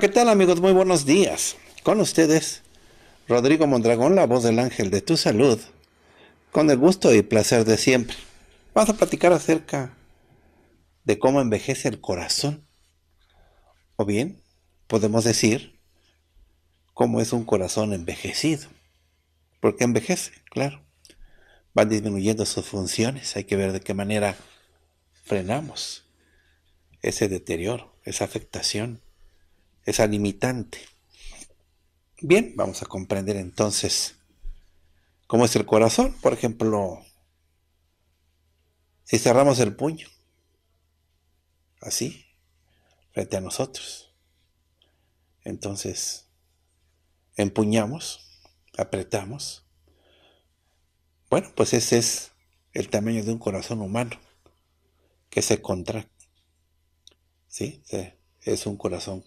¿qué tal amigos? Muy buenos días. Con ustedes, Rodrigo Mondragón, la voz del ángel de tu salud, con el gusto y placer de siempre. Vamos a platicar acerca de cómo envejece el corazón. O bien, podemos decir cómo es un corazón envejecido. Porque envejece, claro. Van disminuyendo sus funciones. Hay que ver de qué manera frenamos ese deterioro, esa afectación esa limitante. Bien, vamos a comprender entonces cómo es el corazón. Por ejemplo, si cerramos el puño, así, frente a nosotros, entonces empuñamos, apretamos. Bueno, pues ese es el tamaño de un corazón humano que se contrae. ¿Sí? Es un corazón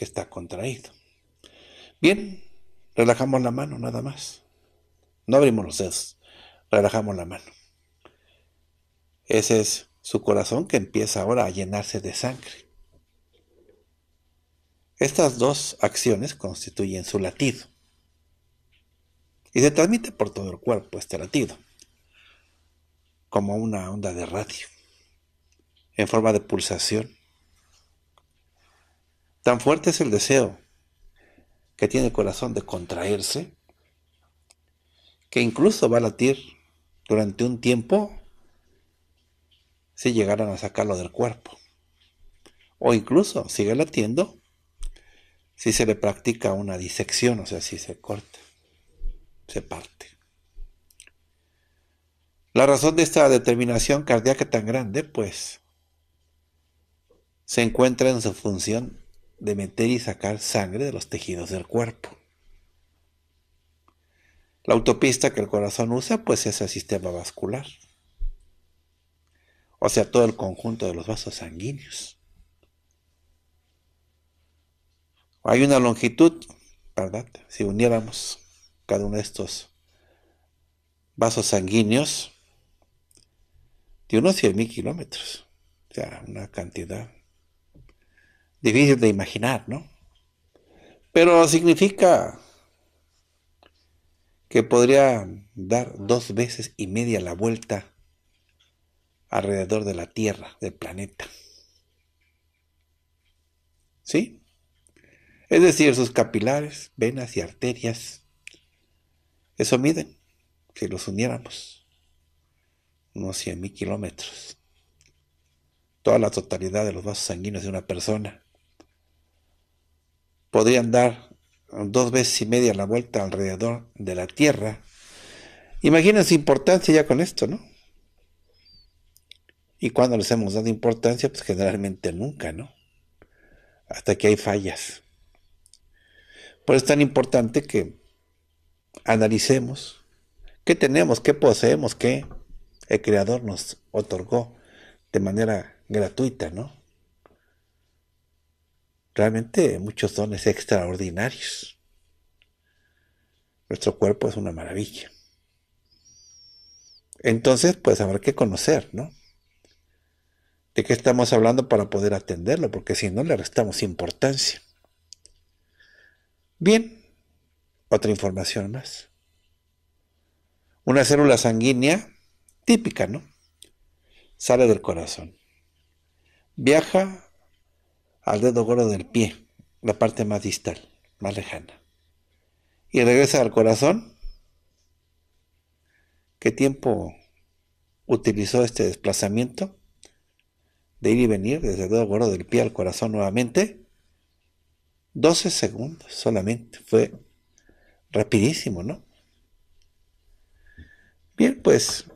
que está contraído. Bien, relajamos la mano nada más. No abrimos los dedos, relajamos la mano. Ese es su corazón que empieza ahora a llenarse de sangre. Estas dos acciones constituyen su latido. Y se transmite por todo el cuerpo este latido, como una onda de radio, en forma de pulsación Tan fuerte es el deseo que tiene el corazón de contraerse, que incluso va a latir durante un tiempo si llegaran a sacarlo del cuerpo. O incluso sigue latiendo si se le practica una disección, o sea, si se corta, se parte. La razón de esta determinación cardíaca tan grande, pues, se encuentra en su función de meter y sacar sangre de los tejidos del cuerpo. La autopista que el corazón usa pues es el sistema vascular, o sea, todo el conjunto de los vasos sanguíneos. Hay una longitud, ¿verdad? Si uniéramos cada uno de estos vasos sanguíneos, de unos 100.000 kilómetros, o sea, una cantidad difícil de imaginar, ¿no? Pero significa que podría dar dos veces y media la vuelta alrededor de la Tierra, del planeta. ¿Sí? Es decir, sus capilares, venas y arterias, eso miden, si los uniéramos, unos 100.000 kilómetros. Toda la totalidad de los vasos sanguíneos de una persona podrían dar dos veces y media la vuelta alrededor de la Tierra. Imagínense importancia ya con esto, ¿no? Y cuando les hemos dado importancia, pues generalmente nunca, ¿no? Hasta que hay fallas. Por eso es tan importante que analicemos qué tenemos, qué poseemos, qué el Creador nos otorgó de manera gratuita, ¿no? realmente muchos dones extraordinarios. Nuestro cuerpo es una maravilla. Entonces, pues habrá que conocer, ¿no? ¿De qué estamos hablando para poder atenderlo? Porque si no, le restamos importancia. Bien, otra información más. Una célula sanguínea típica, ¿no? Sale del corazón. Viaja al dedo gordo del pie, la parte más distal, más lejana. Y regresa al corazón. ¿Qué tiempo utilizó este desplazamiento de ir y venir desde el dedo gordo del pie al corazón nuevamente? 12 segundos solamente. Fue rapidísimo, ¿no? Bien, pues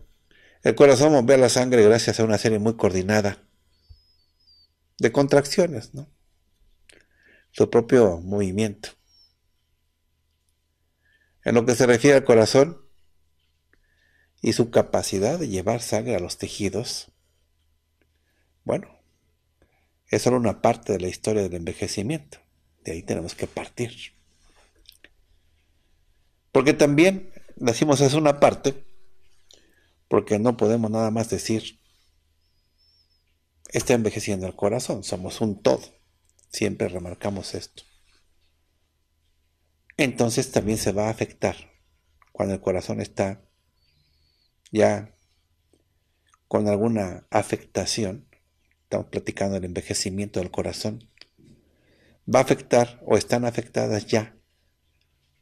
el corazón bombea la sangre gracias a una serie muy coordinada de contracciones, ¿no? Su propio movimiento. En lo que se refiere al corazón y su capacidad de llevar sangre a los tejidos, bueno, es solo una parte de la historia del envejecimiento. De ahí tenemos que partir. Porque también, decimos, es una parte, porque no podemos nada más decir está envejeciendo el corazón. Somos un todo. Siempre remarcamos esto. Entonces también se va a afectar cuando el corazón está ya con alguna afectación. Estamos platicando del envejecimiento del corazón. Va a afectar o están afectadas ya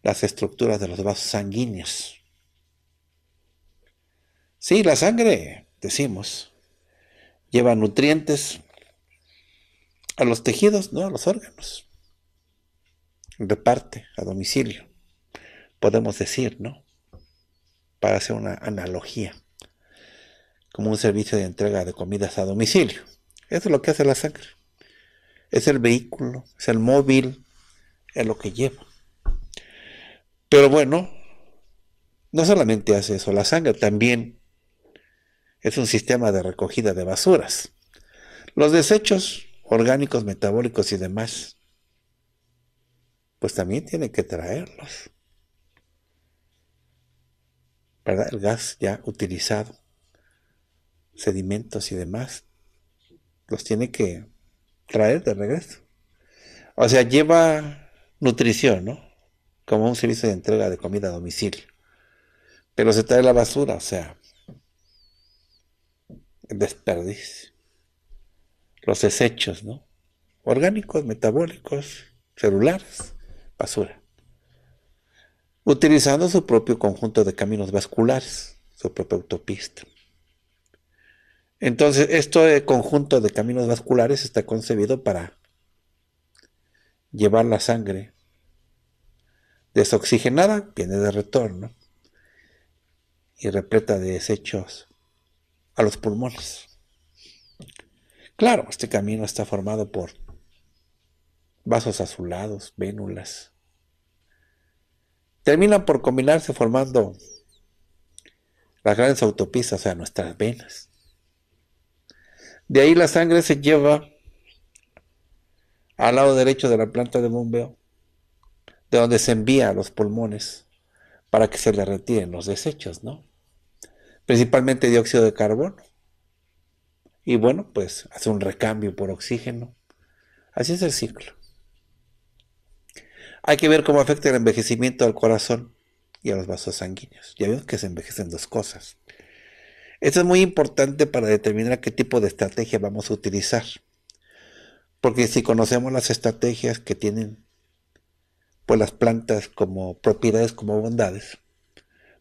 las estructuras de los vasos sanguíneos. Sí, la sangre, decimos, lleva nutrientes a los tejidos, ¿no? A los órganos. Reparte a domicilio, podemos decir, ¿no? Para hacer una analogía, como un servicio de entrega de comidas a domicilio. Eso es lo que hace la sangre. Es el vehículo, es el móvil, es lo que lleva. Pero bueno, no solamente hace eso la sangre, también es un sistema de recogida de basuras. Los desechos orgánicos, metabólicos y demás, pues también tiene que traerlos. ¿Verdad? El gas ya utilizado, sedimentos y demás, los tiene que traer de regreso. O sea, lleva nutrición, ¿no? Como un servicio de entrega de comida a domicilio. Pero se trae la basura, o sea, desperdicio. Los desechos, ¿no? Orgánicos, metabólicos, celulares, basura. Utilizando su propio conjunto de caminos vasculares, su propia autopista. Entonces, este conjunto de caminos vasculares está concebido para llevar la sangre desoxigenada, viene de retorno y repleta de desechos a los pulmones. Claro, este camino está formado por vasos azulados, vénulas. Terminan por combinarse formando las grandes autopistas, o sea, nuestras venas. De ahí la sangre se lleva al lado derecho de la planta de bombeo, de donde se envía a los pulmones para que se le retiren los desechos, ¿no? principalmente dióxido de carbono. Y bueno, pues hace un recambio por oxígeno. Así es el ciclo. Hay que ver cómo afecta el envejecimiento al corazón y a los vasos sanguíneos. Ya vemos que se envejecen dos cosas. Esto es muy importante para determinar qué tipo de estrategia vamos a utilizar. Porque si conocemos las estrategias que tienen pues las plantas como propiedades, como bondades,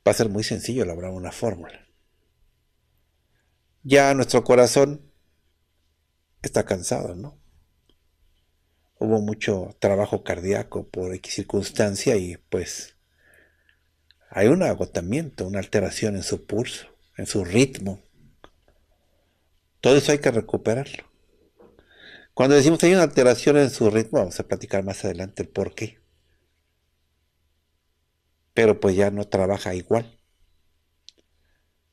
va a ser muy sencillo elaborar una fórmula ya nuestro corazón está cansado, ¿no? Hubo mucho trabajo cardíaco por X circunstancia y pues hay un agotamiento, una alteración en su pulso, en su ritmo. Todo eso hay que recuperarlo. Cuando decimos hay una alteración en su ritmo, vamos a platicar más adelante el por qué. Pero pues ya no trabaja igual.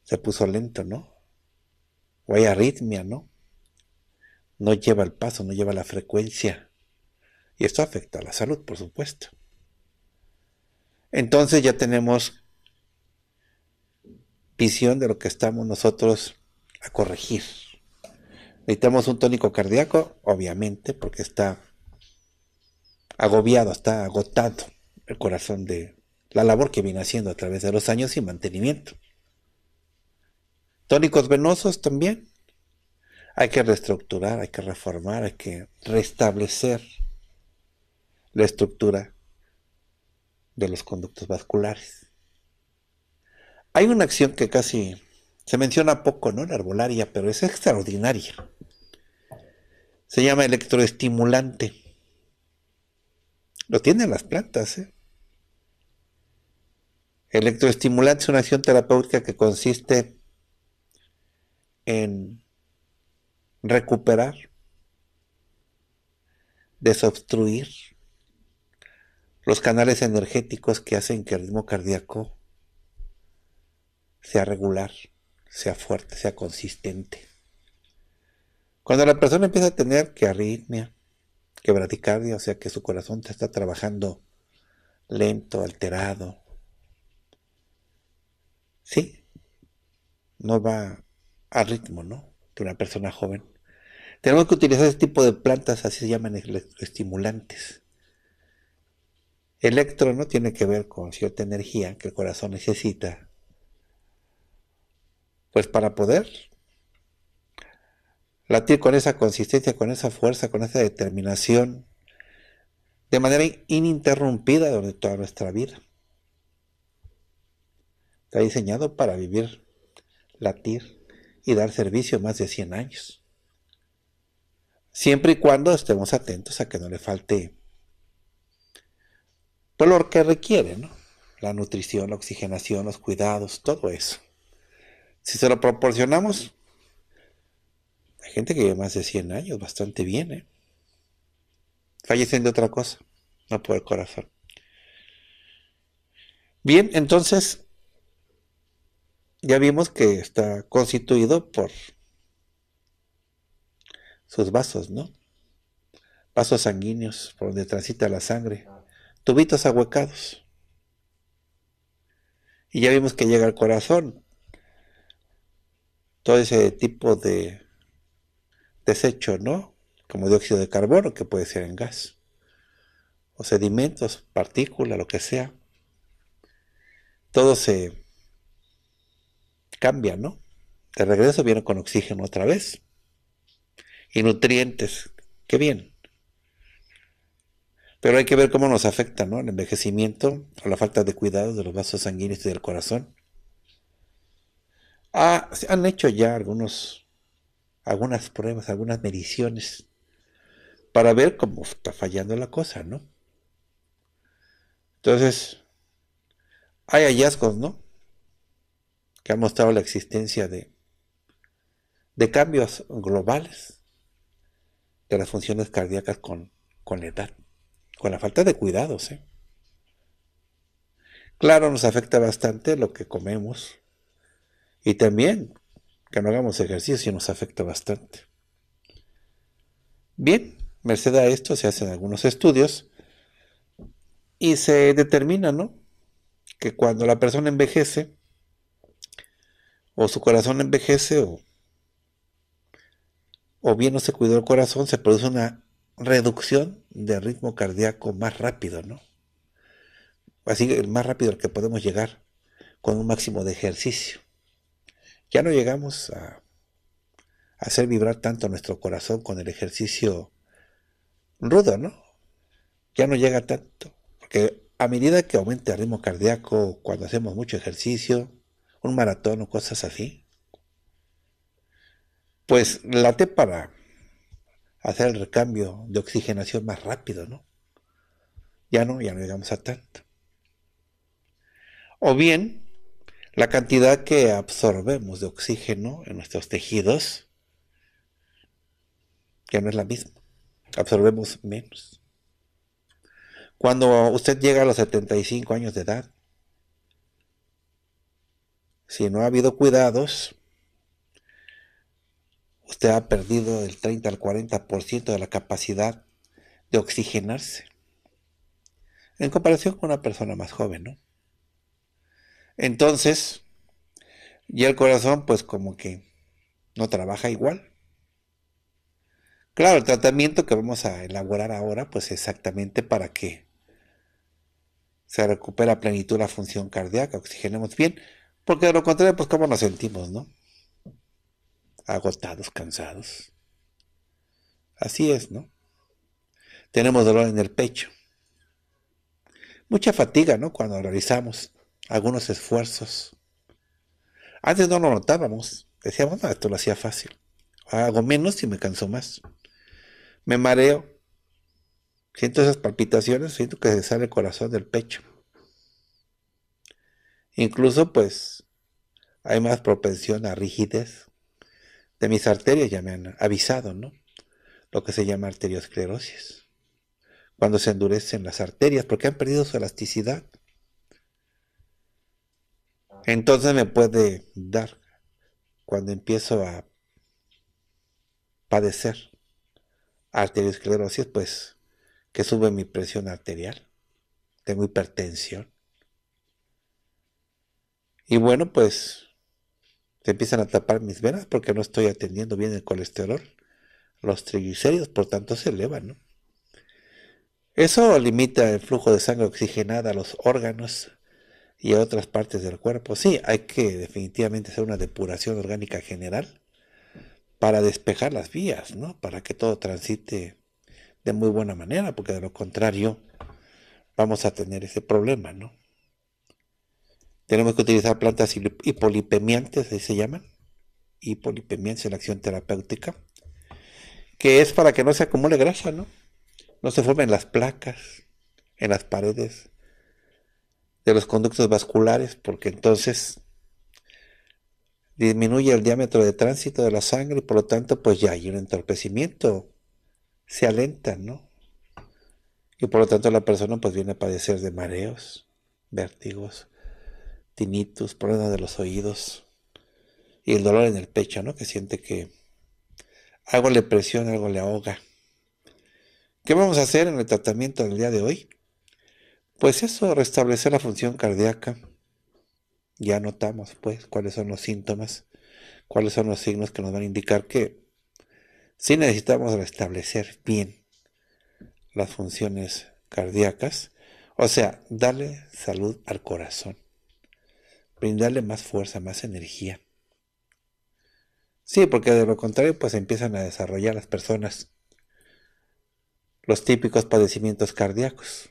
Se puso lento, ¿no? o hay arritmia, ¿no? No lleva el paso, no lleva la frecuencia. Y esto afecta a la salud, por supuesto. Entonces ya tenemos visión de lo que estamos nosotros a corregir. Necesitamos un tónico cardíaco, obviamente, porque está agobiado, está agotado el corazón de la labor que viene haciendo a través de los años y mantenimiento. Tónicos venosos también. Hay que reestructurar, hay que reformar, hay que restablecer la estructura de los conductos vasculares. Hay una acción que casi se menciona poco, ¿no? La arbolaria, pero es extraordinaria. Se llama electroestimulante. Lo tienen las plantas, ¿eh? Electroestimulante es una acción terapéutica que consiste en recuperar, desobstruir los canales energéticos que hacen que el ritmo cardíaco sea regular, sea fuerte, sea consistente. Cuando la persona empieza a tener que arritmia, quebradicardia, o sea que su corazón te está trabajando lento, alterado, sí, no va al ritmo, ¿no? De una persona joven. Tenemos que utilizar este tipo de plantas, así se llaman electroestimulantes. Electro no tiene que ver con cierta energía que el corazón necesita, pues para poder latir con esa consistencia, con esa fuerza, con esa determinación, de manera ininterrumpida durante toda nuestra vida. Está diseñado para vivir, latir y dar servicio más de 100 años. Siempre y cuando estemos atentos a que no le falte todo lo que requiere, ¿no? La nutrición, la oxigenación, los cuidados, todo eso. Si se lo proporcionamos, hay gente que vive más de 100 años, bastante bien, ¿eh? Fallecen de otra cosa, no por el corazón. Bien, entonces, ya vimos que está constituido por sus vasos, ¿no? Vasos sanguíneos por donde transita la sangre, tubitos ahuecados. Y ya vimos que llega al corazón. Todo ese tipo de desecho, ¿no? Como dióxido de carbono, que puede ser en gas, o sedimentos, partículas, lo que sea. Todo se cambia, ¿no? De regreso viene con oxígeno otra vez. Y nutrientes. Qué bien. Pero hay que ver cómo nos afecta, ¿no? El envejecimiento o la falta de cuidado de los vasos sanguíneos y del corazón. Ah, se han hecho ya algunos, algunas pruebas, algunas mediciones para ver cómo está fallando la cosa, ¿no? Entonces, hay hallazgos, ¿no? que ha mostrado la existencia de, de cambios globales de las funciones cardíacas con, con la edad, con la falta de cuidados. ¿eh? Claro, nos afecta bastante lo que comemos y también que no hagamos ejercicio nos afecta bastante. Bien, merced a esto se hacen algunos estudios y se determina, Que cuando la persona envejece, o su corazón envejece o, o bien no se cuidó el corazón, se produce una reducción del ritmo cardíaco más rápido, ¿no? Así el más rápido al que podemos llegar con un máximo de ejercicio. Ya no llegamos a hacer vibrar tanto nuestro corazón con el ejercicio rudo, ¿no? Ya no llega tanto, porque a medida que aumenta el ritmo cardíaco cuando hacemos mucho ejercicio, un maratón o cosas así, pues late para hacer el recambio de oxigenación más rápido, ¿no? Ya no, ya no llegamos a tanto. O bien, la cantidad que absorbemos de oxígeno en nuestros tejidos ya no es la misma. Absorbemos menos. Cuando usted llega a los 75 años de edad, si no ha habido cuidados, usted ha perdido el 30 al 40% de la capacidad de oxigenarse. En comparación con una persona más joven, ¿no? Entonces, ya el corazón pues como que no trabaja igual. Claro, el tratamiento que vamos a elaborar ahora pues exactamente para que se recupera plenitud la función cardíaca, oxigenemos bien, porque de lo contrario, pues cómo nos sentimos, ¿no? Agotados, cansados. Así es, ¿no? Tenemos dolor en el pecho. Mucha fatiga, ¿no? Cuando realizamos algunos esfuerzos. Antes no lo notábamos. Decíamos, no, esto lo hacía fácil. Hago menos y me canso más. Me mareo. Siento esas palpitaciones, siento que se sale el corazón del pecho. Incluso pues hay más propensión a rigidez de mis arterias, ya me han avisado, ¿no? Lo que se llama arteriosclerosis. Cuando se endurecen las arterias porque han perdido su elasticidad. Entonces me puede dar cuando empiezo a padecer arteriosclerosis, pues que sube mi presión arterial. Tengo hipertensión. Y bueno, pues se empiezan a tapar mis venas porque no estoy atendiendo bien el colesterol. Los triglicéridos, por tanto, se elevan. ¿no? Eso limita el flujo de sangre oxigenada a los órganos y a otras partes del cuerpo. Sí, hay que definitivamente hacer una depuración orgánica general para despejar las vías, ¿no? Para que todo transite de muy buena manera, porque de lo contrario vamos a tener ese problema, ¿no? Tenemos que utilizar plantas hipolipemiantes, así se llaman, hipolipemiantes en acción terapéutica, que es para que no se acumule grasa, ¿no? No se formen las placas en las paredes de los conductos vasculares, porque entonces disminuye el diámetro de tránsito de la sangre y por lo tanto pues ya hay un entorpecimiento, se alenta, ¿no? Y por lo tanto la persona pues viene a padecer de mareos, vértigos, tinnitus, problemas de los oídos y el dolor en el pecho, ¿no? Que siente que algo le presiona, algo le ahoga. ¿Qué vamos a hacer en el tratamiento del día de hoy? Pues eso, restablecer la función cardíaca. Ya notamos, pues, cuáles son los síntomas, cuáles son los signos que nos van a indicar que sí necesitamos restablecer bien las funciones cardíacas, o sea, darle salud al corazón brindarle más fuerza, más energía. Sí, porque de lo contrario pues empiezan a desarrollar las personas los típicos padecimientos cardíacos.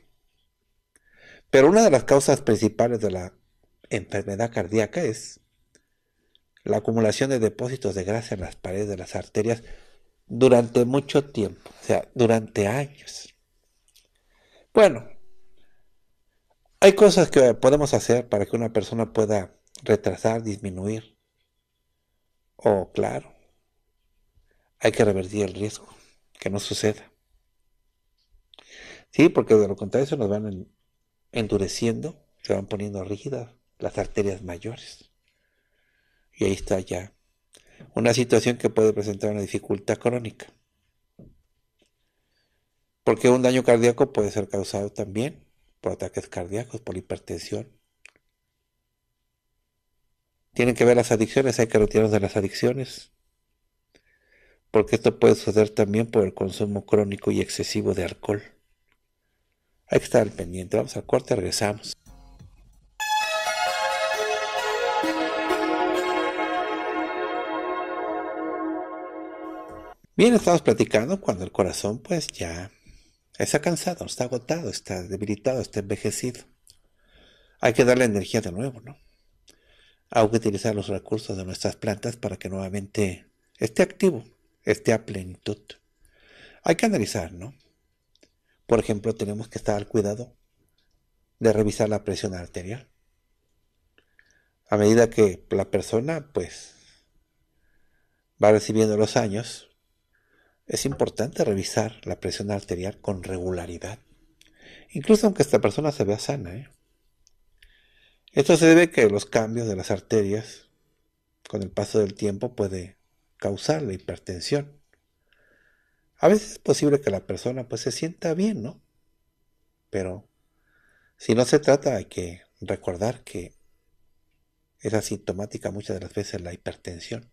Pero una de las causas principales de la enfermedad cardíaca es la acumulación de depósitos de grasa en las paredes de las arterias durante mucho tiempo, o sea, durante años. Bueno, hay cosas que podemos hacer para que una persona pueda retrasar, disminuir. O oh, claro, hay que revertir el riesgo, que no suceda. Sí, porque de lo contrario se nos van endureciendo, se van poniendo rígidas las arterias mayores. Y ahí está ya una situación que puede presentar una dificultad crónica. Porque un daño cardíaco puede ser causado también por ataques cardíacos, por hipertensión. Tienen que ver las adicciones, hay que retirarnos de las adicciones, porque esto puede suceder también por el consumo crónico y excesivo de alcohol. Hay que estar pendiente, vamos al corte, regresamos. Bien, estamos platicando cuando el corazón pues ya Está cansado, está agotado, está debilitado, está envejecido. Hay que darle energía de nuevo, ¿no? Hay que utilizar los recursos de nuestras plantas para que nuevamente esté activo, esté a plenitud. Hay que analizar, ¿no? Por ejemplo, tenemos que estar al cuidado de revisar la presión arterial. A medida que la persona, pues, va recibiendo los años, es importante revisar la presión arterial con regularidad, incluso aunque esta persona se vea sana. ¿eh? Esto se debe a que los cambios de las arterias con el paso del tiempo puede causar la hipertensión. A veces es posible que la persona pues se sienta bien, ¿no? Pero si no se trata hay que recordar que es asintomática muchas de las veces la hipertensión.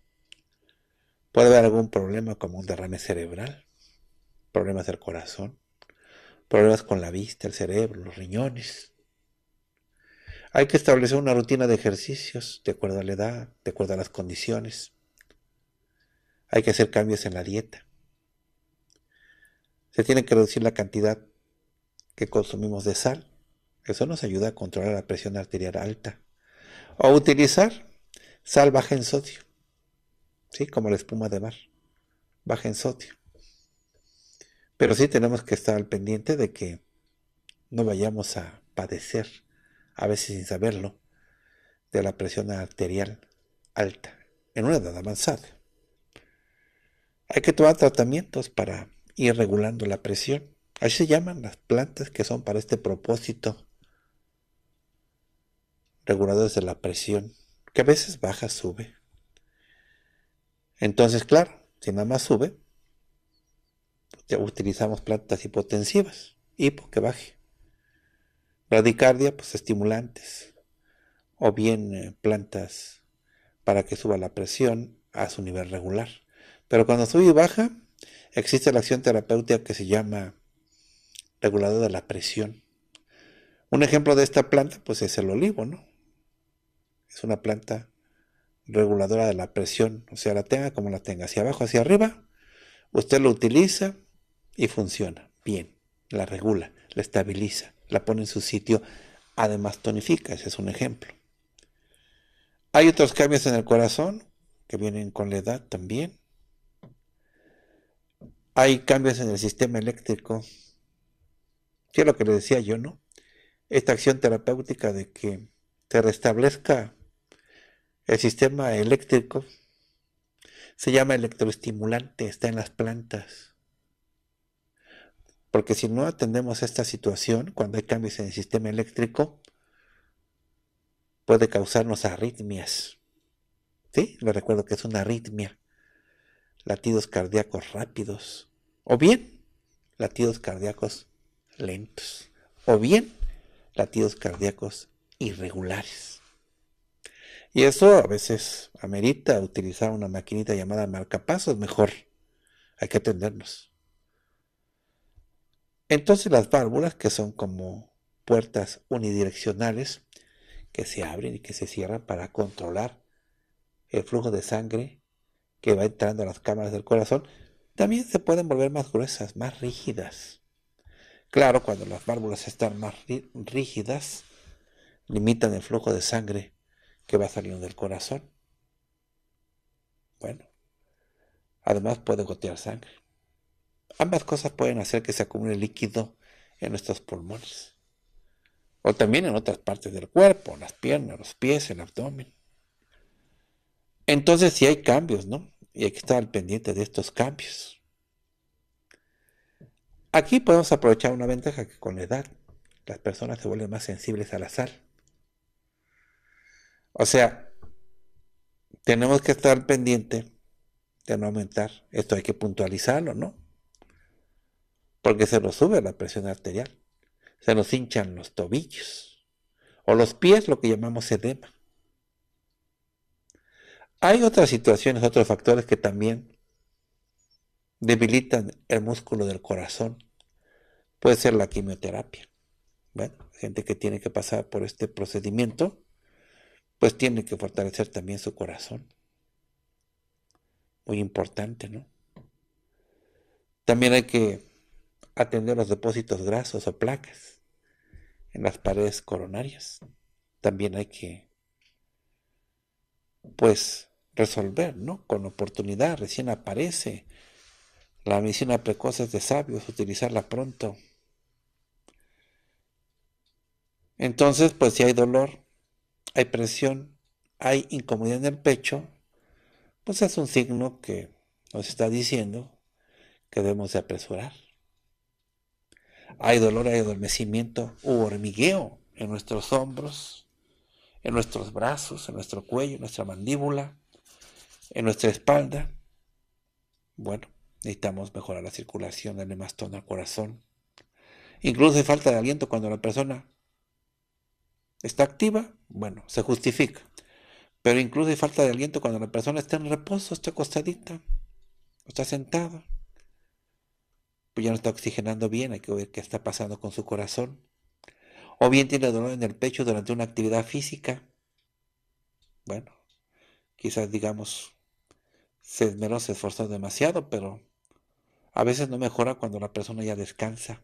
Puede haber algún problema como un derrame cerebral, problemas del corazón, problemas con la vista, el cerebro, los riñones. Hay que establecer una rutina de ejercicios de acuerdo a la edad, de acuerdo a las condiciones. Hay que hacer cambios en la dieta. Se tiene que reducir la cantidad que consumimos de sal. Eso nos ayuda a controlar la presión arterial alta. O utilizar sal baja en sodio. Como la espuma de mar, baja en sodio. Pero sí tenemos que estar al pendiente de que no vayamos a padecer, a veces sin saberlo, de la presión arterial alta en una edad avanzada. Hay que tomar tratamientos para ir regulando la presión. Así se llaman las plantas que son para este propósito, reguladores de la presión, que a veces baja, sube. Entonces, claro, si mamá sube, utilizamos plantas hipotensivas, hipo que baje. Radicardia, pues estimulantes. O bien eh, plantas para que suba la presión a su nivel regular. Pero cuando sube y baja, existe la acción terapéutica que se llama regulador de la presión. Un ejemplo de esta planta, pues es el olivo, ¿no? Es una planta reguladora de la presión, o sea, la tenga como la tenga, hacia abajo, hacia arriba, usted lo utiliza y funciona bien, la regula, la estabiliza, la pone en su sitio, además tonifica, ese es un ejemplo. Hay otros cambios en el corazón que vienen con la edad también. Hay cambios en el sistema eléctrico. Que es lo que le decía yo, ¿no? Esta acción terapéutica de que se restablezca el sistema eléctrico se llama electroestimulante, está en las plantas. Porque si no atendemos esta situación, cuando hay cambios en el sistema eléctrico, puede causarnos arritmias. ¿Sí? Le recuerdo que es una arritmia. Latidos cardíacos rápidos. O bien, latidos cardíacos lentos. O bien, latidos cardíacos irregulares. Y eso a veces amerita utilizar una maquinita llamada marcapasos mejor. Hay que atendernos. Entonces las válvulas, que son como puertas unidireccionales, que se abren y que se cierran para controlar el flujo de sangre que va entrando a las cámaras del corazón, también se pueden volver más gruesas, más rígidas. Claro, cuando las válvulas están más rígidas, limitan el flujo de sangre que va saliendo del corazón. Bueno, además puede gotear sangre. Ambas cosas pueden hacer que se acumule líquido en nuestros pulmones. O también en otras partes del cuerpo, las piernas, los pies, el abdomen. Entonces si sí hay cambios, ¿no? Y hay que estar al pendiente de estos cambios. Aquí podemos aprovechar una ventaja que con la edad las personas se vuelven más sensibles a la sal. O sea, tenemos que estar pendiente de no aumentar. Esto hay que puntualizarlo, ¿no? Porque se nos sube la presión arterial, se nos hinchan los tobillos o los pies, lo que llamamos edema. Hay otras situaciones, otros factores que también debilitan el músculo del corazón. Puede ser la quimioterapia. Bueno, gente que tiene que pasar por este procedimiento pues tiene que fortalecer también su corazón. Muy importante, ¿no? También hay que atender los depósitos grasos o placas en las paredes coronarias. También hay que, pues, resolver, ¿no? Con oportunidad, recién aparece. La medicina precoz es de sabios, utilizarla pronto. Entonces, pues si hay dolor, hay presión, hay incomodidad en el pecho, pues es un signo que nos está diciendo que debemos de apresurar. Hay dolor, hay adormecimiento u hormigueo en nuestros hombros, en nuestros brazos, en nuestro cuello, en nuestra mandíbula, en nuestra espalda. Bueno, necesitamos mejorar la circulación del hemastón al corazón. Incluso hay falta de aliento cuando la persona está activa, bueno, se justifica. Pero incluso hay falta de aliento cuando la persona está en reposo, está acostadita, está sentada. Pues ya no está oxigenando bien, hay que ver qué está pasando con su corazón. O bien tiene dolor en el pecho durante una actividad física. Bueno, quizás digamos, se se esforzó demasiado, pero a veces no mejora cuando la persona ya descansa.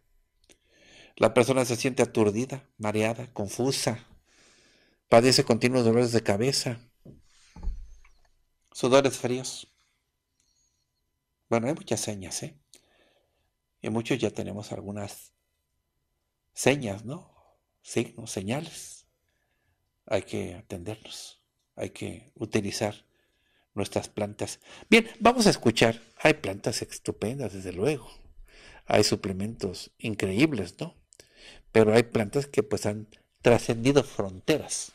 La persona se siente aturdida, mareada, confusa, Padece continuos dolores de cabeza, sudores fríos. Bueno, hay muchas señas, ¿eh? Y muchos ya tenemos algunas señas, ¿no? Signos, señales. Hay que atendernos, hay que utilizar nuestras plantas. Bien, vamos a escuchar. Hay plantas estupendas, desde luego. Hay suplementos increíbles, ¿no? Pero hay plantas que pues han trascendido fronteras.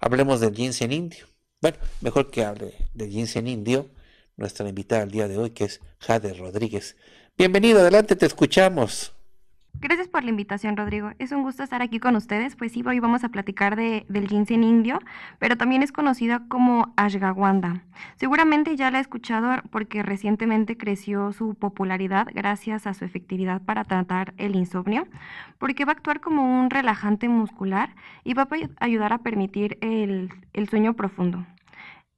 Hablemos del ginseng indio. Bueno, mejor que hable del ginseng indio nuestra invitada al día de hoy, que es Jade Rodríguez. Bienvenido, adelante, te escuchamos. Gracias por la invitación, Rodrigo. Es un gusto estar aquí con ustedes. Pues sí, hoy vamos a platicar de, del ginseng indio, pero también es conocida como ashwagandha. Seguramente ya la he escuchado porque recientemente creció su popularidad gracias a su efectividad para tratar el insomnio, porque va a actuar como un relajante muscular y va a ayudar a permitir el, el sueño profundo.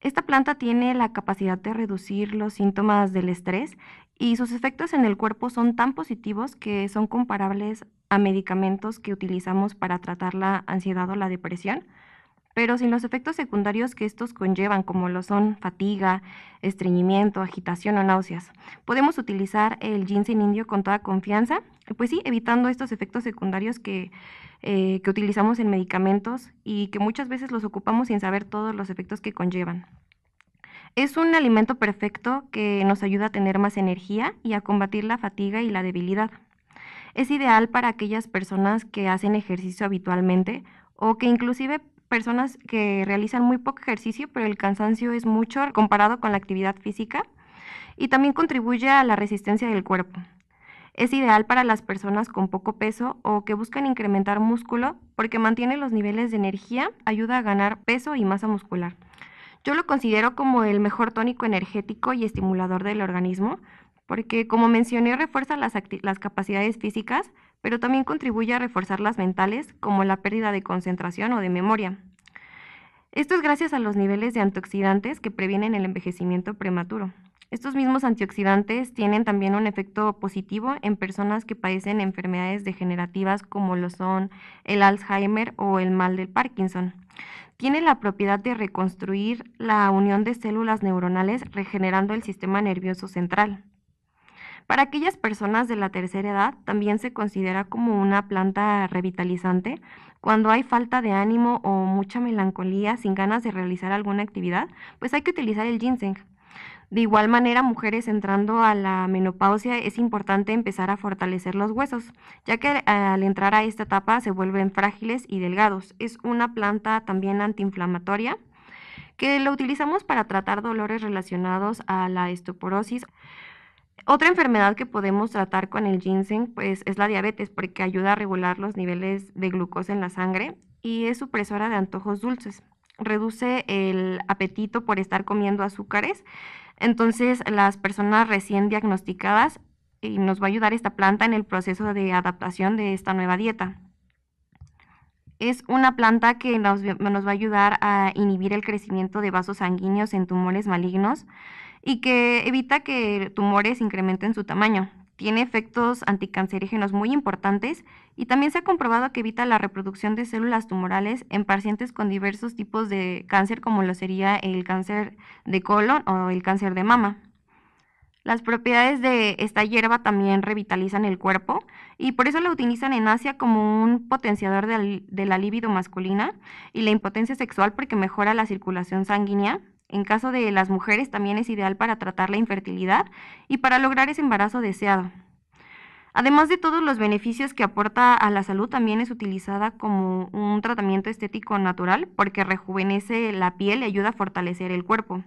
Esta planta tiene la capacidad de reducir los síntomas del estrés y sus efectos en el cuerpo son tan positivos que son comparables a medicamentos que utilizamos para tratar la ansiedad o la depresión, pero sin los efectos secundarios que estos conllevan, como lo son fatiga, estreñimiento, agitación o náuseas. Podemos utilizar el ginseng indio con toda confianza, pues sí, evitando estos efectos secundarios que, eh, que utilizamos en medicamentos y que muchas veces los ocupamos sin saber todos los efectos que conllevan. Es un alimento perfecto que nos ayuda a tener más energía y a combatir la fatiga y la debilidad. Es ideal para aquellas personas que hacen ejercicio habitualmente o que inclusive personas que realizan muy poco ejercicio, pero el cansancio es mucho comparado con la actividad física y también contribuye a la resistencia del cuerpo. Es ideal para las personas con poco peso o que buscan incrementar músculo porque mantiene los niveles de energía, ayuda a ganar peso y masa muscular. Yo lo considero como el mejor tónico energético y estimulador del organismo, porque como mencioné, refuerza las, capacidades físicas, pero también contribuye a reforzar las mentales, como la pérdida de concentración o de memoria. Esto es gracias a los niveles de antioxidantes que previenen el envejecimiento prematuro. Estos mismos antioxidantes tienen también un efecto positivo en personas que padecen enfermedades degenerativas como lo son el Alzheimer o el mal del Parkinson. Tiene la propiedad de reconstruir la unión de células neuronales regenerando el sistema nervioso central. Para aquellas personas de la tercera edad, también se considera como una planta revitalizante. Cuando hay falta de ánimo o mucha melancolía sin ganas de realizar alguna actividad, pues hay que utilizar el ginseng. De igual manera, mujeres entrando a la menopausia es importante empezar a fortalecer los huesos, ya que al entrar a esta etapa se vuelven frágiles y delgados. Es una planta también antiinflamatoria que la utilizamos para tratar dolores relacionados a la estoporosis. Otra enfermedad que podemos tratar con el ginseng pues, es la diabetes, porque ayuda a regular los niveles de glucosa en la sangre y es supresora de antojos dulces. Reduce el apetito por estar comiendo azúcares, entonces, las personas recién diagnosticadas y eh, nos va a ayudar esta planta en el proceso de adaptación de esta nueva dieta. Es una planta que nos, nos va a ayudar a inhibir el crecimiento de vasos sanguíneos en tumores malignos y que evita que tumores incrementen su tamaño. Tiene efectos anticancerígenos muy importantes y también se ha comprobado que evita la reproducción de células tumorales en pacientes con diversos tipos de cáncer como lo sería el cáncer de colon o el cáncer de mama. Las propiedades de esta hierba también revitalizan el cuerpo y por eso la utilizan en Asia como un potenciador de la libido masculina y la impotencia sexual porque mejora la circulación sanguínea. En caso de las mujeres también es ideal para tratar la infertilidad y para lograr ese embarazo deseado. Además de todos los beneficios que aporta a la salud, también es utilizada como un tratamiento estético natural porque rejuvenece la piel y ayuda a fortalecer el cuerpo.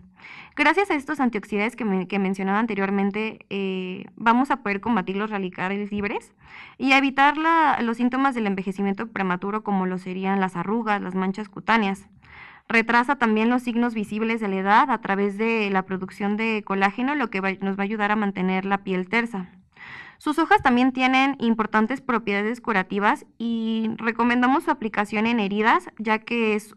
Gracias a estos antioxidantes que, mencionaba anteriormente, eh, vamos a poder combatir los radicales libres y evitar los síntomas del envejecimiento prematuro como lo serían las arrugas, las manchas cutáneas. Retrasa también los signos visibles de la edad a través de la producción de colágeno, lo que nos va a ayudar a mantener la piel tersa. Sus hojas también tienen importantes propiedades curativas y recomendamos su aplicación en heridas, ya que es,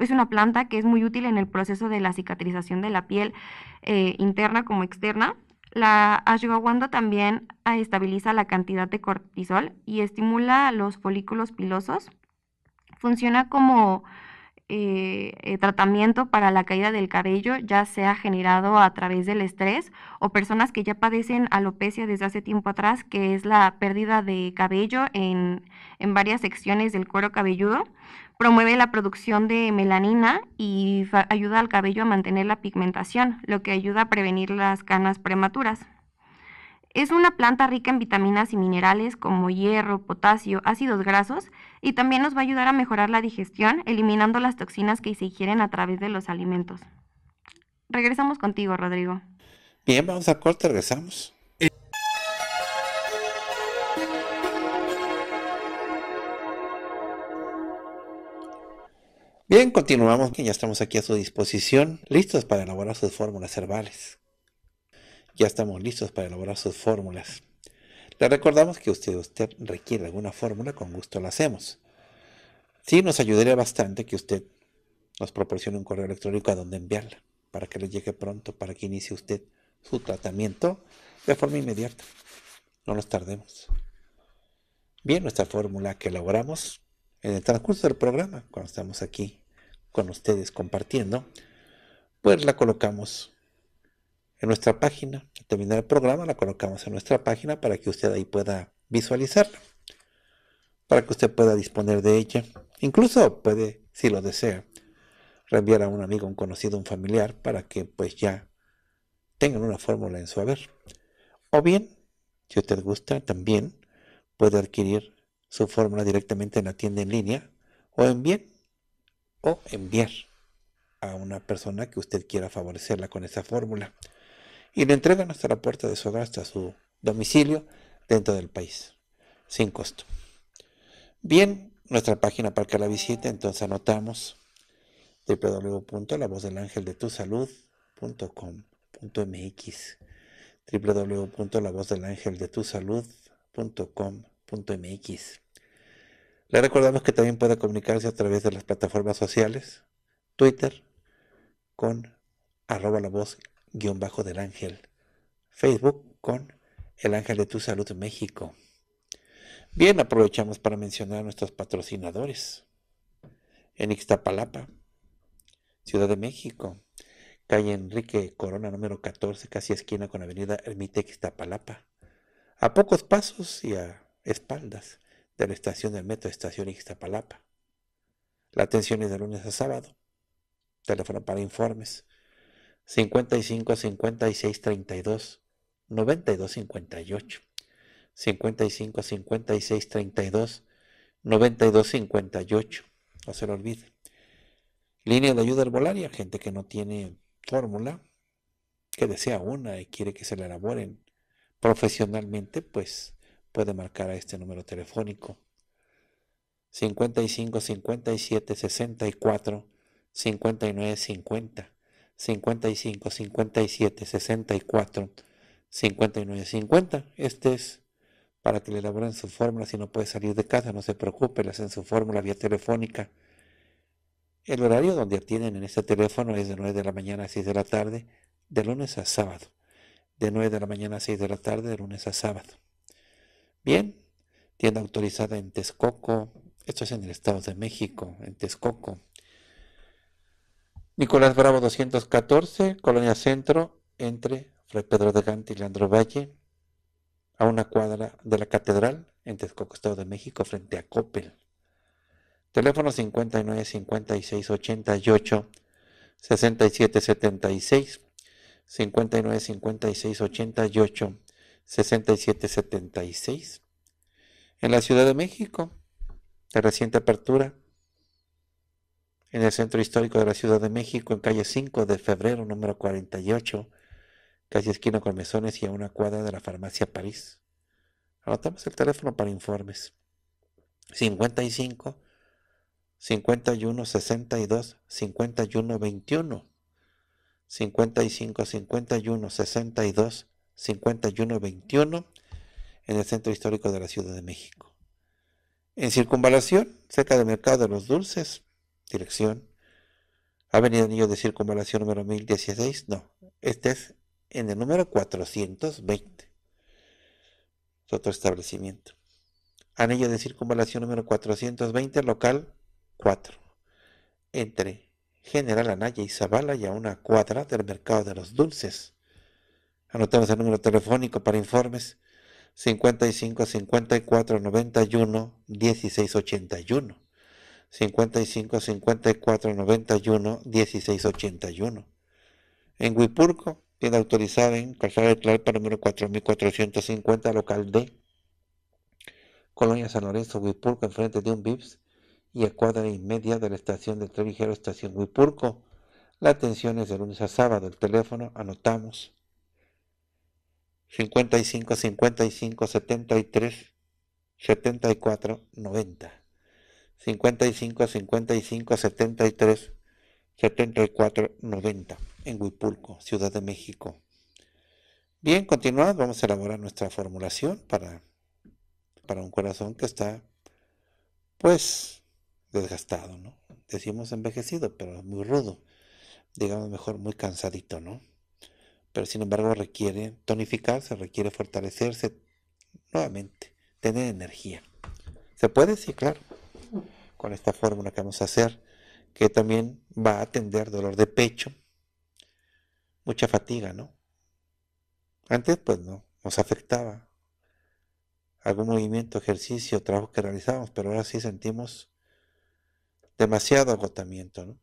es una planta que es muy útil en el proceso de la cicatrización de la piel eh, interna como externa. La ashwagandha también eh, estabiliza la cantidad de cortisol y estimula los folículos pilosos. Funciona como eh, eh, tratamiento para la caída del cabello, ya sea generado a través del estrés o personas que ya padecen alopecia desde hace tiempo atrás, que es la pérdida de cabello en, en varias secciones del cuero cabelludo, promueve la producción de melanina y ayuda al cabello a mantener la pigmentación, lo que ayuda a prevenir las canas prematuras. Es una planta rica en vitaminas y minerales como hierro, potasio, ácidos grasos y también nos va a ayudar a mejorar la digestión, eliminando las toxinas que se ingieren a través de los alimentos. Regresamos contigo, Rodrigo. Bien, vamos a corte, regresamos. Bien, continuamos, que ya estamos aquí a su disposición, listos para elaborar sus fórmulas herbales. Ya estamos listos para elaborar sus fórmulas. Le recordamos que usted, usted requiere alguna fórmula, con gusto la hacemos. Sí, nos ayudaría bastante que usted nos proporcione un correo electrónico a donde enviarla, para que le llegue pronto, para que inicie usted su tratamiento de forma inmediata. No nos tardemos. Bien, nuestra fórmula que elaboramos en el transcurso del programa, cuando estamos aquí con ustedes compartiendo, pues la colocamos en nuestra página. Al terminar el programa la colocamos en nuestra página para que usted ahí pueda visualizarla, para que usted pueda disponer de ella. Incluso puede, si lo desea, reenviar a un amigo, un conocido, un familiar, para que pues ya tengan una fórmula en su haber. O bien, si usted gusta, también puede adquirir su fórmula directamente en la tienda en línea o en o enviar a una persona que usted quiera favorecerla con esa fórmula y le entregan hasta la puerta de su hogar, hasta su domicilio dentro del país, sin costo. Bien, nuestra página para que la visite, entonces anotamos www.lavozdelangeldetusalud.com.mx www.lavozdelangeldetusalud.com.mx Le recordamos que también puede comunicarse a través de las plataformas sociales, Twitter, con arroba la voz guión bajo del ángel. Facebook con el ángel de tu salud México. Bien, aprovechamos para mencionar a nuestros patrocinadores. En Ixtapalapa, Ciudad de México, calle Enrique Corona número 14, casi esquina con avenida Ermite Ixtapalapa. A pocos pasos y a espaldas de la estación del metro Estación Ixtapalapa. La atención es de lunes a sábado. Teléfono para informes 55 56 32 92 58 55 56 32 92 58 no se lo olvide línea de ayuda herbolaria gente que no tiene fórmula que desea una y quiere que se la elaboren profesionalmente pues puede marcar a este número telefónico 55 57 64 59 50 55, 57, 64, 59, 50. Este es para que le elaboren su fórmula. Si no puede salir de casa, no se preocupe, le hacen su fórmula vía telefónica. El horario donde atienden en este teléfono es de 9 de la mañana a 6 de la tarde, de lunes a sábado. De 9 de la mañana a 6 de la tarde, de lunes a sábado. Bien, tienda autorizada en Texcoco. Esto es en el Estado de México, en Texcoco. Nicolás Bravo 214, Colonia Centro, entre Fray Pedro de Gante y Leandro Valle, a una cuadra de la Catedral, en Texcoco, Estado de México, frente a Coppel. Teléfono 59 56 88 67 76 59 56 88 67 76 en la Ciudad de México de reciente apertura en el Centro Histórico de la Ciudad de México, en calle 5 de febrero, número 48, casi esquina con mesones y a una cuadra de la Farmacia París. Anotamos el teléfono para informes. 55 51 62 51 21 55 51 62 51 21 en el Centro Histórico de la Ciudad de México. En circunvalación, cerca del Mercado de los Dulces, dirección. Avenida Anillo de Circunvalación número 1016, no, este es en el número 420. otro establecimiento. Anillo de Circunvalación número 420, local 4. Entre General Anaya y Zavala y a una cuadra del Mercado de los Dulces. Anotamos el número telefónico para informes 55 54 91 16 55 54 91 16 81. En Huipurco, tiene autorizada en Calzada de para número 4450, local de Colonia San Lorenzo, Huipurco, enfrente de un BIPS y a cuadra y media de la estación del tren estación Huipurco. La atención es de lunes a sábado. El teléfono anotamos 55 55 73 74 90. 55 a 55 a 73 74 90 en Huipulco, Ciudad de México. Bien, continuamos. Vamos a elaborar nuestra formulación para, para un corazón que está, pues, desgastado, ¿no? Decimos envejecido, pero muy rudo. Digamos mejor, muy cansadito, ¿no? Pero sin embargo requiere tonificarse, requiere fortalecerse nuevamente, tener energía. ¿Se puede? Sí, claro con esta fórmula que vamos a hacer, que también va a atender dolor de pecho, mucha fatiga, ¿no? Antes pues no, nos afectaba algún movimiento, ejercicio, trabajo que realizábamos, pero ahora sí sentimos demasiado agotamiento, ¿no?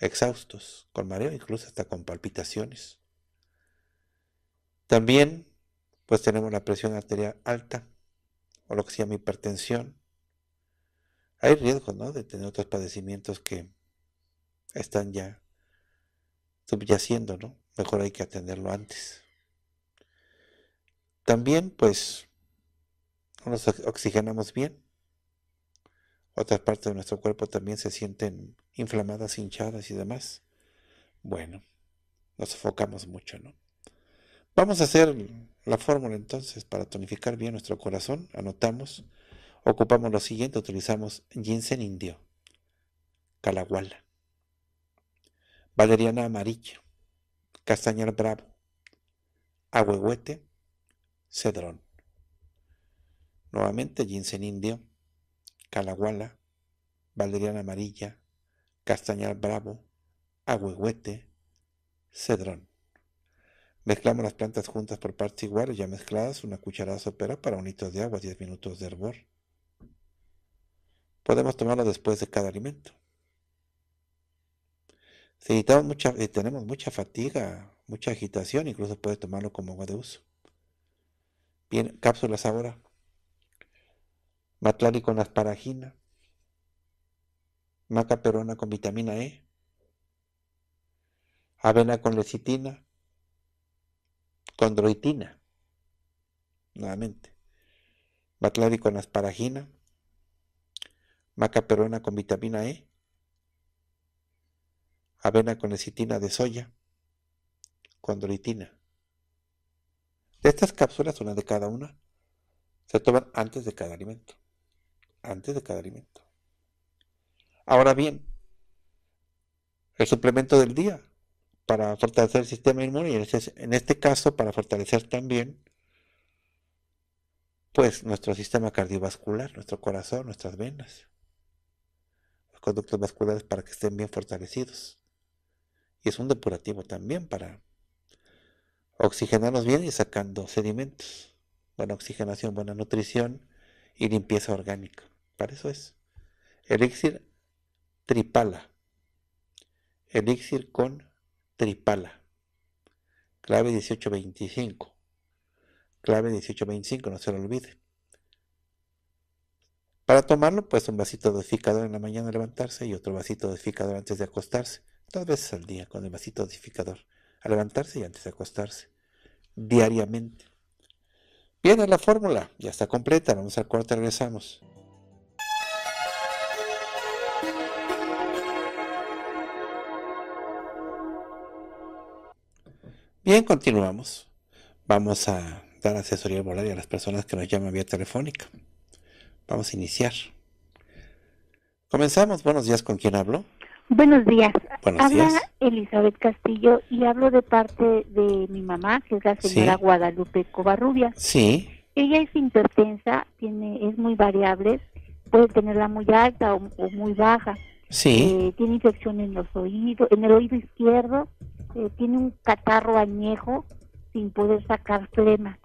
Exhaustos, con mareo, incluso hasta con palpitaciones. También pues tenemos la presión arterial alta, o lo que se llama hipertensión, hay riesgo, ¿no? De tener otros padecimientos que están ya subyaciendo, ¿no? Mejor hay que atenderlo antes. También, pues, no nos oxigenamos bien. Otras partes de nuestro cuerpo también se sienten inflamadas, hinchadas y demás. Bueno, nos sofocamos mucho, ¿no? Vamos a hacer la fórmula entonces para tonificar bien nuestro corazón. Anotamos Ocupamos lo siguiente, utilizamos ginseng indio, calaguala, valeriana amarilla, castañar bravo, agüehuete, cedrón. Nuevamente ginseng indio, calaguala, valeriana amarilla, castañar bravo, agüehuete, cedrón. Mezclamos las plantas juntas por partes iguales, ya mezcladas, una cucharada sopera para un litro de agua, 10 minutos de hervor podemos tomarlo después de cada alimento. Si mucha, eh, tenemos mucha fatiga, mucha agitación, incluso puede tomarlo como agua de uso. Bien, cápsulas ahora. Matlari con asparagina. Maca perona con vitamina E. Avena con lecitina. Condroitina. Nuevamente. Matlari con asparagina maca peruana con vitamina E, avena con lecitina de soya, condolitina. De estas cápsulas, una de cada una, se toman antes de cada alimento. Antes de cada alimento. Ahora bien, el suplemento del día para fortalecer el sistema inmune y en este, este caso para fortalecer también pues nuestro sistema cardiovascular, nuestro corazón, nuestras venas conductos vasculares para que estén bien fortalecidos. Y es un depurativo también para oxigenarnos bien y sacando sedimentos. Buena oxigenación, buena nutrición y limpieza orgánica. Para eso es. Elixir tripala. Elixir con tripala. Clave 1825. Clave 1825, no se lo olvide. Para tomarlo, pues un vasito de edificador en la mañana levantarse y otro vasito de edificador antes de acostarse, dos veces al día con el vasito de edificador, a levantarse y antes de acostarse, diariamente. Bien, es la fórmula, ya está completa, vamos al cuarto, regresamos. Bien, continuamos. Vamos a dar asesoría volaria a las personas que nos llaman vía telefónica. Vamos a iniciar. Comenzamos. Buenos días, ¿con quién hablo? Buenos días. Habla Elizabeth Castillo y hablo de parte de mi mamá, que es la señora Guadalupe Covarrubias. Sí. Ella es hipertensa, tiene, es muy variable, puede tenerla muy alta o, muy baja. Sí. Eh, tiene infección en los oídos, en el oído izquierdo, eh, tiene un catarro añejo sin poder sacar flema.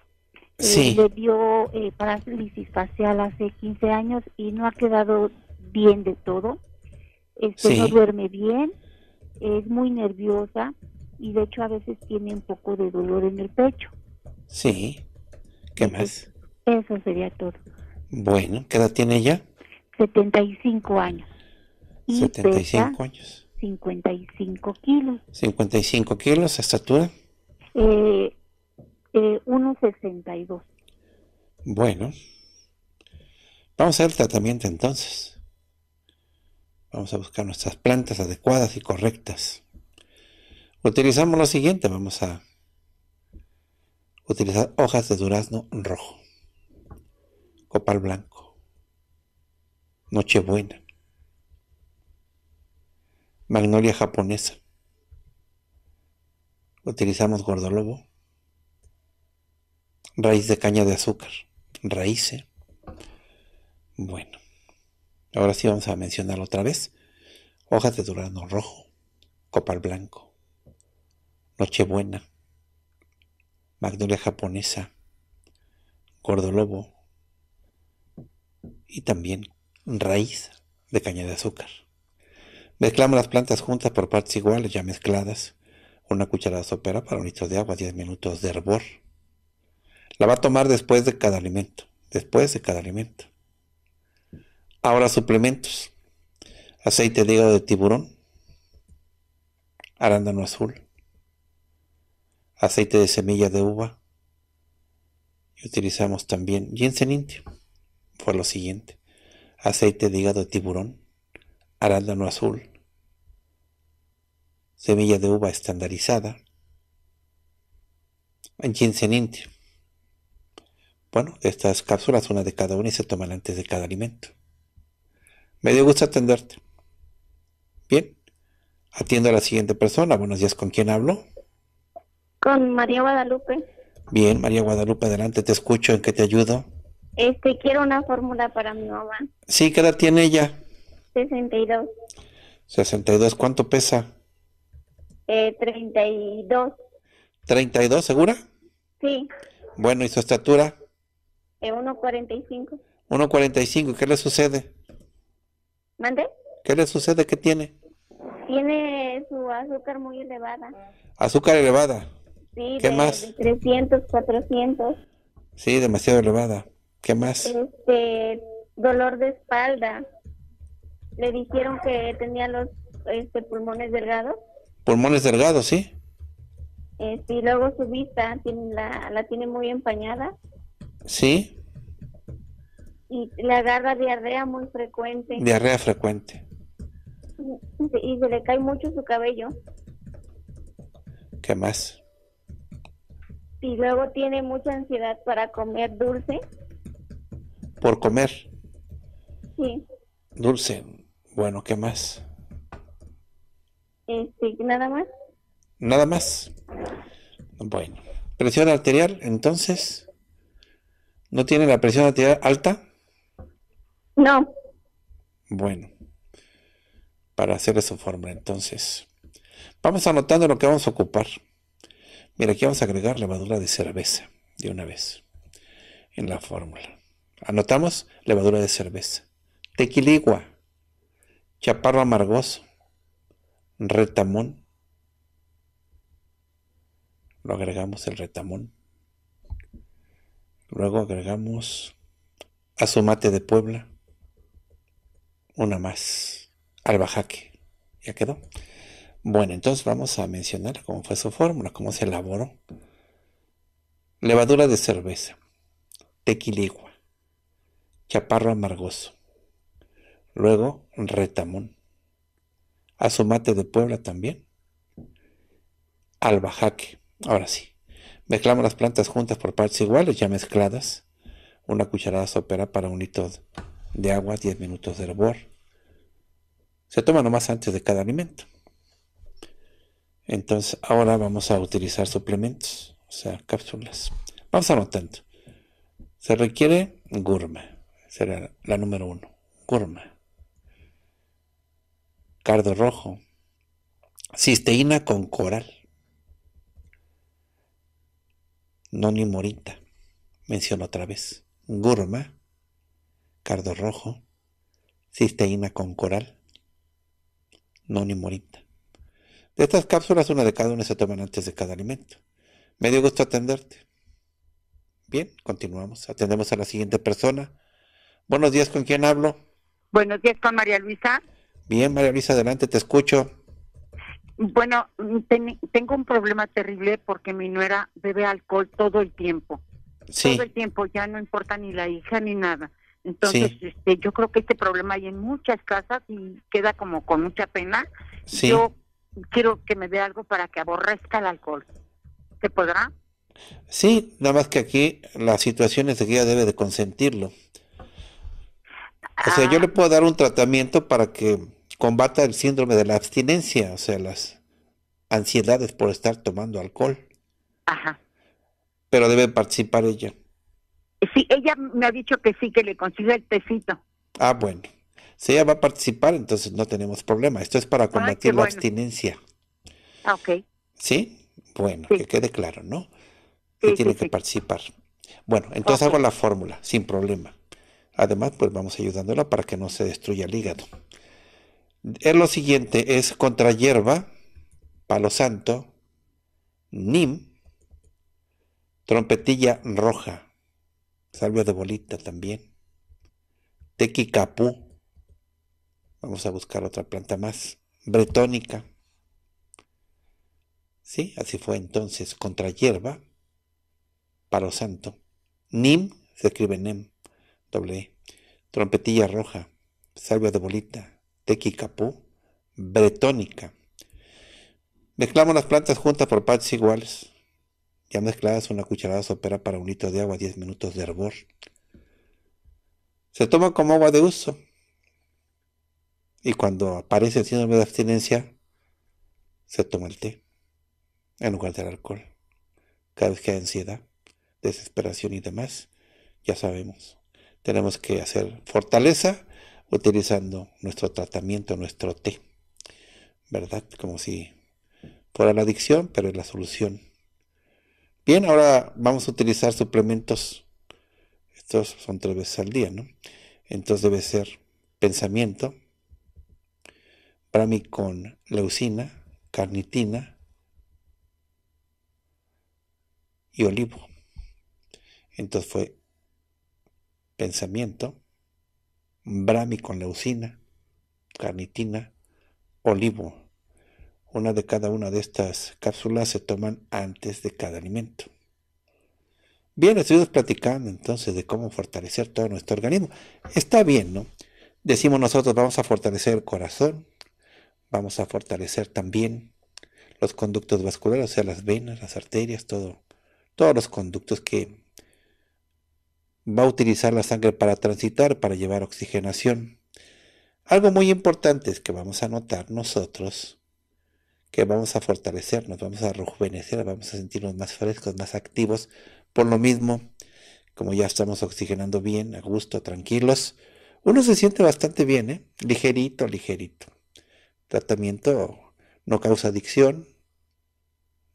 Eh, sí. le dio eh, parálisis facial hace 15 años y no ha quedado bien de todo. Este, No duerme bien, es muy nerviosa y de hecho a veces tiene un poco de dolor en el pecho. Sí. ¿Qué más? Eso sería todo. Bueno, ¿qué edad tiene ella? 75 años. Y 75 años. 55 kilos. 55 kilos, estatura. Eh, 1,62. Eh, bueno, vamos a el tratamiento entonces. Vamos a buscar nuestras plantas adecuadas y correctas. Utilizamos lo siguiente, vamos a utilizar hojas de durazno rojo, copal blanco, nochebuena, magnolia japonesa. Utilizamos gordolobo, raíz de caña de azúcar, raíces. Bueno, ahora sí vamos a mencionar otra vez. Hojas de durazno rojo, copal blanco, nochebuena, magnolia japonesa, gordolobo y también raíz de caña de azúcar. Mezclamos las plantas juntas por partes iguales, ya mezcladas. Una cucharada sopera para un litro de agua, 10 minutos de hervor. La va a tomar después de cada alimento, después de cada alimento. Ahora suplementos. Aceite de hígado de tiburón, arándano azul, aceite de semilla de uva y utilizamos también ginseng Fue lo siguiente. Aceite de hígado de tiburón, arándano azul, semilla de uva estandarizada, ginseng bueno, estas cápsulas, una de cada una y se toman antes de cada alimento. Me dio gusto atenderte. Bien, atiendo a la siguiente persona. Buenos días, ¿con quién hablo? Con María Guadalupe. Bien, María Guadalupe, adelante, te escucho, ¿en qué te ayudo? Este, quiero una fórmula para mi mamá. Sí, ¿qué edad tiene ella? 62. 62, ¿cuánto pesa? Eh, 32. ¿32, segura? Sí. Bueno, ¿y su estatura? 1.45. Eh, 1.45, ¿qué le sucede? ¿Mande? ¿Qué le sucede? ¿Qué tiene? Tiene su azúcar muy elevada. ¿Azúcar elevada? Sí, ¿Qué de, más? 300, 400. Sí, demasiado elevada. ¿Qué más? Este, dolor de espalda. Le dijeron que tenía los este, pulmones delgados. Pulmones delgados, sí. Este, luego su vista la, la tiene muy empañada. ¿Sí? Y le agarra diarrea muy frecuente. Diarrea frecuente. Y, se le cae mucho su cabello. ¿Qué más? Y luego tiene mucha ansiedad para comer dulce. ¿Por comer? Sí. Dulce. Bueno, ¿qué más? Este, nada más. Nada más. Bueno. Presión arterial, entonces. ¿No tiene la presión arterial alta? No. Bueno, para hacerle su fórmula, entonces. Vamos anotando lo que vamos a ocupar. Mira, aquí vamos a agregar levadura de cerveza, de una vez, en la fórmula. Anotamos levadura de cerveza. Tequiligua, chaparro amargoso, retamón. Lo agregamos el retamón. Luego agregamos azumate de Puebla, una más, albajaque. Ya quedó. Bueno, entonces vamos a mencionar cómo fue su fórmula, cómo se elaboró. Levadura de cerveza, tequiligua, chaparro amargoso, luego retamón, Azumate de Puebla también, albajaque, ahora sí, Mezclamos las plantas juntas por partes iguales, ya mezcladas. Una cucharada sopera para un litro de agua, 10 minutos de hervor. Se toma nomás antes de cada alimento. Entonces ahora vamos a utilizar suplementos, o sea, cápsulas. Vamos anotando. Se requiere gurma, será la número uno. Gurma. Cardo rojo. Cisteína con coral. Noni Morita, menciono otra vez, Gurma, Cardo Rojo, Cisteína con coral, Noni Morita. De estas cápsulas, una de cada una se toman antes de cada alimento. Me dio gusto atenderte. Bien, continuamos. Atendemos a la siguiente persona. Buenos días, ¿con quién hablo? Buenos días, con María Luisa. Bien, María Luisa, adelante, te escucho. Bueno, tengo un problema terrible porque mi nuera bebe alcohol todo el tiempo. Todo el tiempo, ya no importa ni la hija ni nada. Entonces, este, yo creo que este problema hay en muchas casas y queda como con mucha pena. Yo quiero que me dé algo para que aborrezca el alcohol. ¿Se podrá? Sí, nada más que aquí la situación es que ella debe de consentirlo. O sea, yo ah. le puedo dar un tratamiento para que combata el síndrome de la abstinencia, o sea, las ansiedades por estar tomando alcohol. Ajá. Pero debe participar ella. Sí, ella me ha dicho que sí, que le consigue el tecito. Ah, bueno. Si ella va a participar, entonces no tenemos problema. Esto es para ah, combatir la abstinencia. Ah, ok. ¿Sí? Bueno, que quede claro, ¿no? que tiene que participar. Bueno, entonces hago la fórmula, sin problema. Además, pues vamos ayudándola para que no se destruya el hígado. Es lo siguiente, es contra hierba, palo santo, nim, trompetilla roja, salvia de bolita también, tequicapú, vamos a buscar otra planta más, bretónica, ¿sí? Así fue entonces, contra hierba, palo santo, nim, se escribe nem, doble, e, trompetilla roja, salvia de bolita, Tequicapú, Bretónica. Mezclamos las plantas juntas por partes iguales. Ya mezcladas, una cucharada sopera para un litro de agua, 10 minutos de hervor. Se toma como agua de uso. Y cuando aparece el síndrome de abstinencia, se toma el té en lugar del alcohol. Cada vez que hay ansiedad, desesperación y demás, ya sabemos. Tenemos que hacer fortaleza utilizando nuestro tratamiento, nuestro té, ¿verdad? Como si fuera la adicción, pero es la solución. Bien, ahora vamos a utilizar suplementos. Estos son tres veces al día, ¿no? Entonces debe ser pensamiento, para mí con leucina, carnitina y olivo. Entonces fue pensamiento, brami con leucina, carnitina, olivo. Una de cada una de estas cápsulas se toman antes de cada alimento. Bien, estuvimos platicando entonces de cómo fortalecer todo nuestro organismo. Está bien, ¿no? Decimos nosotros, vamos a fortalecer el corazón, vamos a fortalecer también los conductos vasculares, o sea, las venas, las arterias, todo, todos los conductos que va a utilizar la sangre para transitar, para llevar oxigenación. Algo muy importante es que vamos a notar nosotros que vamos a fortalecernos, vamos a rejuvenecer, vamos a sentirnos más frescos, más activos. Por lo mismo, como ya estamos oxigenando bien, a gusto, tranquilos, uno se siente bastante bien, ¿eh? ligerito, ligerito. Tratamiento no causa adicción,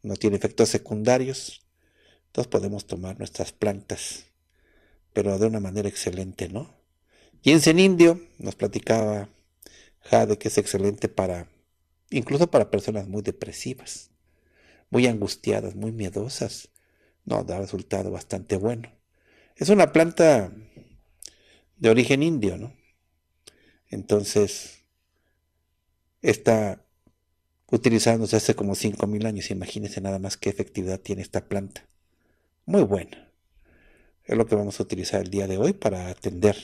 no tiene efectos secundarios, entonces podemos tomar nuestras plantas pero de una manera excelente, ¿no? Y en indio nos platicaba Jade que es excelente para, incluso para personas muy depresivas, muy angustiadas, muy miedosas. No, da resultado bastante bueno. Es una planta de origen indio, ¿no? Entonces, está utilizándose hace como 5.000 años. Imagínense nada más qué efectividad tiene esta planta. Muy buena. Es lo que vamos a utilizar el día de hoy para atender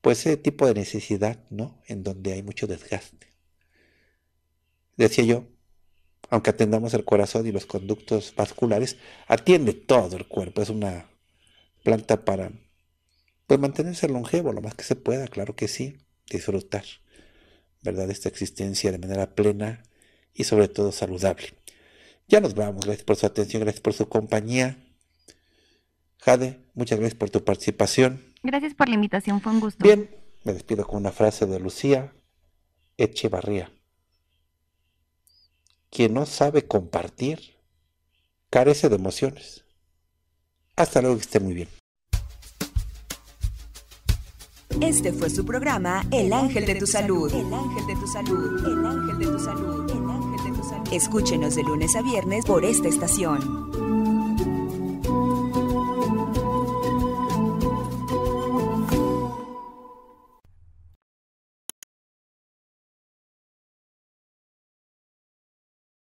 pues ese tipo de necesidad, ¿no? En donde hay mucho desgaste. Decía yo, aunque atendamos el corazón y los conductos vasculares, atiende todo el cuerpo. Es una planta para pues, mantenerse longevo lo más que se pueda, claro que sí, disfrutar, ¿verdad? Esta existencia de manera plena y sobre todo saludable. Ya nos vamos, gracias por su atención, gracias por su compañía. Jade, muchas gracias por tu participación. Gracias por la invitación, fue un gusto. Bien, me despido con una frase de Lucía Echevarría. Quien no sabe compartir carece de emociones. Hasta luego, que esté muy bien. Este fue su programa El Ángel de tu Salud. El Ángel de tu Salud. El Ángel de Salud. El Ángel de tu Salud. Escúchenos de lunes a viernes por esta estación.